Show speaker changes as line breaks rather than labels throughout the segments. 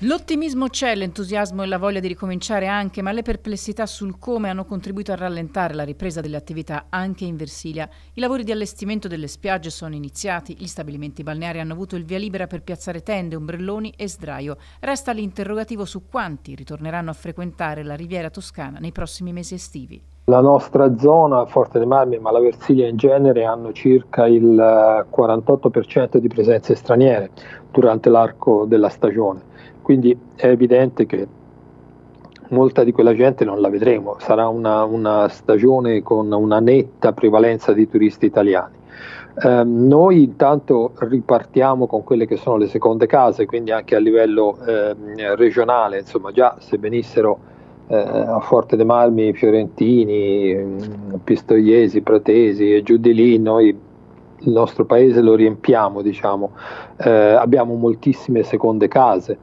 L'ottimismo c'è, l'entusiasmo e la voglia di ricominciare anche, ma le perplessità sul come hanno contribuito a rallentare la ripresa delle attività anche in Versilia. I lavori di allestimento delle spiagge sono iniziati, gli stabilimenti balneari hanno avuto il via libera per piazzare tende, ombrelloni e sdraio. Resta l'interrogativo su quanti ritorneranno a frequentare la riviera toscana nei prossimi mesi estivi.
La nostra zona, Forte dei Marmi, ma la Versilia in genere, hanno circa il 48% eh, di presenze straniere durante l'arco della stagione, quindi è evidente che molta di quella gente non la vedremo, sarà una, una stagione con una netta prevalenza di turisti italiani. Eh, noi intanto ripartiamo con quelle che sono le seconde case, quindi anche a livello eh, regionale, insomma già se venissero eh, a Forte de Malmi, Fiorentini, Pistoiesi, Pratesi e giù di lì noi il nostro paese lo riempiamo, diciamo. eh, abbiamo moltissime seconde case.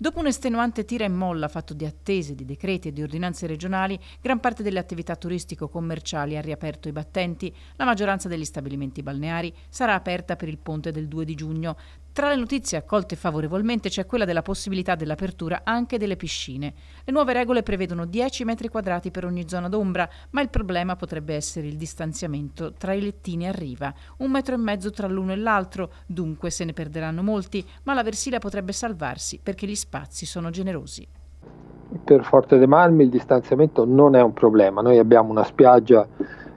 Dopo un estenuante tira e molla fatto di attese, di decreti e di ordinanze regionali, gran parte delle attività turistico-commerciali ha riaperto i battenti. La maggioranza degli stabilimenti balneari sarà aperta per il ponte del 2 di giugno, tra le notizie accolte favorevolmente c'è quella della possibilità dell'apertura anche delle piscine. Le nuove regole prevedono 10 metri quadrati per ogni zona d'ombra, ma il problema potrebbe essere il distanziamento tra i lettini a riva, un metro e mezzo tra l'uno e l'altro, dunque se ne perderanno molti, ma la Versilia potrebbe salvarsi perché gli spazi sono generosi.
Per Forte dei Marmi il distanziamento non è un problema, noi abbiamo una spiaggia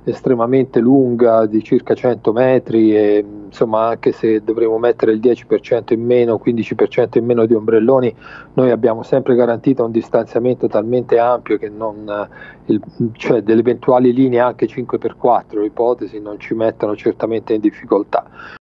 estremamente lunga di circa 100 metri e insomma anche se dovremo mettere il 10% in meno, 15% in meno di ombrelloni, noi abbiamo sempre garantito un distanziamento talmente ampio che non, eh, il, cioè delle eventuali linee anche 5x4, ipotesi, non ci mettono certamente in difficoltà.